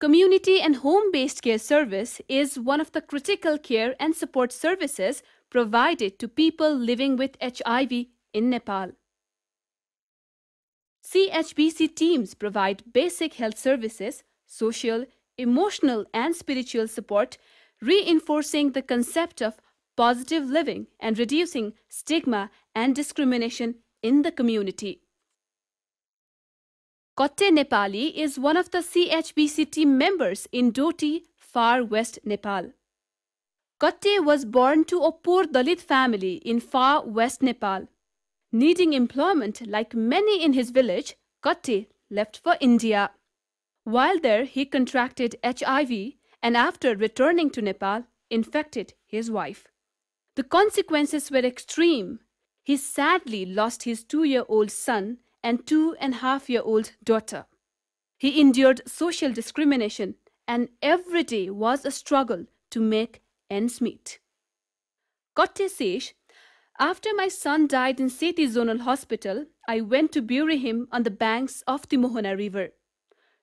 Community and home-based care service is one of the critical care and support services provided to people living with HIV in Nepal. CHBC teams provide basic health services, social, emotional and spiritual support, reinforcing the concept of positive living and reducing stigma and discrimination in the community. Kotte Nepali is one of the CHBC team members in Doti, far west Nepal. Kotte was born to a poor Dalit family in far west Nepal. Needing employment like many in his village, Kotte left for India. While there, he contracted HIV and after returning to Nepal, infected his wife. The consequences were extreme. He sadly lost his two year old son and two and a half year old daughter. He endured social discrimination, and every day was a struggle to make ends meet. Cotte says, After my son died in Seti Zonal Hospital, I went to bury him on the banks of the Mohana River.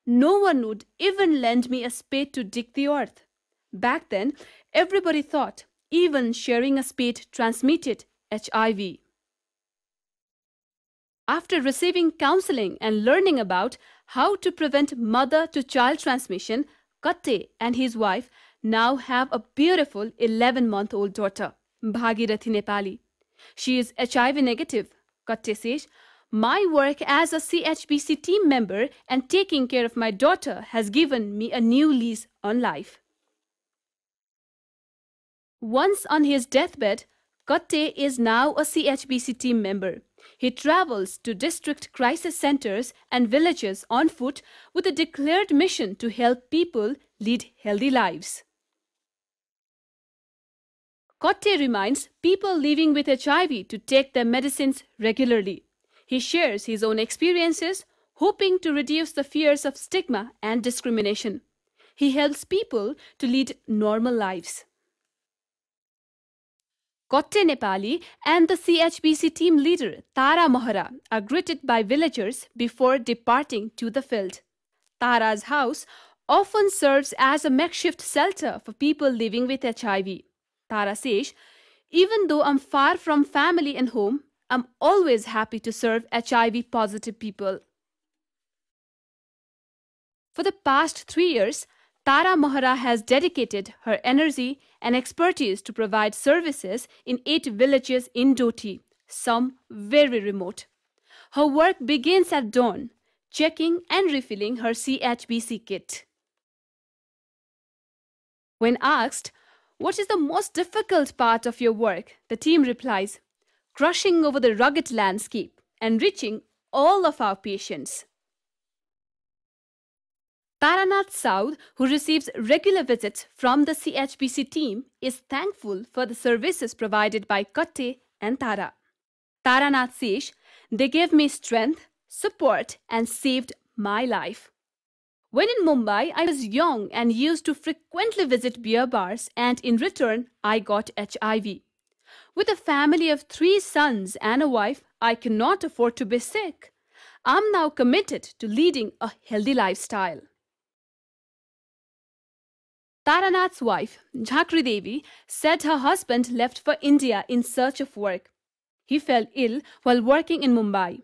No one would even lend me a spade to dig the earth. Back then, everybody thought even sharing a spade transmitted HIV. After receiving counseling and learning about how to prevent mother to child transmission, Katte and his wife now have a beautiful 11 month old daughter, Bhagirathi Nepali. She is HIV negative. Katte says, My work as a CHBC team member and taking care of my daughter has given me a new lease on life. Once on his deathbed, Katte is now a CHBC team member. He travels to district crisis centers and villages on foot with a declared mission to help people lead healthy lives. Kotte reminds people living with HIV to take their medicines regularly. He shares his own experiences, hoping to reduce the fears of stigma and discrimination. He helps people to lead normal lives. Kotte Nepali and the CHBC team leader Tara Mohra are greeted by villagers before departing to the field. Tara's house often serves as a makeshift shelter for people living with HIV. Tara says, Even though I'm far from family and home, I'm always happy to serve HIV positive people. For the past three years, Tara Mohra has dedicated her energy and expertise to provide services in eight villages in Doti, some very remote. Her work begins at dawn, checking and refilling her CHBC kit. When asked, What is the most difficult part of your work? the team replies, Crushing over the rugged landscape and reaching all of our patients. Paranath Saud, who receives regular visits from the CHBC team, is thankful for the services provided by Katte and Tara. Taranath says, They gave me strength, support, and saved my life. When in Mumbai, I was young and used to frequently visit beer bars, and in return, I got HIV. With a family of three sons and a wife, I cannot afford to be sick. I'm now committed to leading a healthy lifestyle. Taranath's wife, Jhakri Devi, said her husband left for India in search of work. He fell ill while working in Mumbai.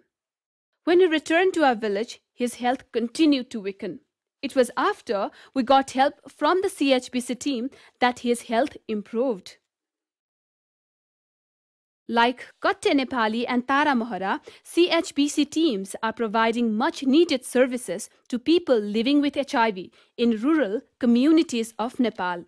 When he returned to our village, his health continued to weaken. It was after we got help from the CHBC team that his health improved. Like Kotte Nepali and Tara Mohara, CHBC teams are providing much needed services to people living with HIV in rural communities of Nepal.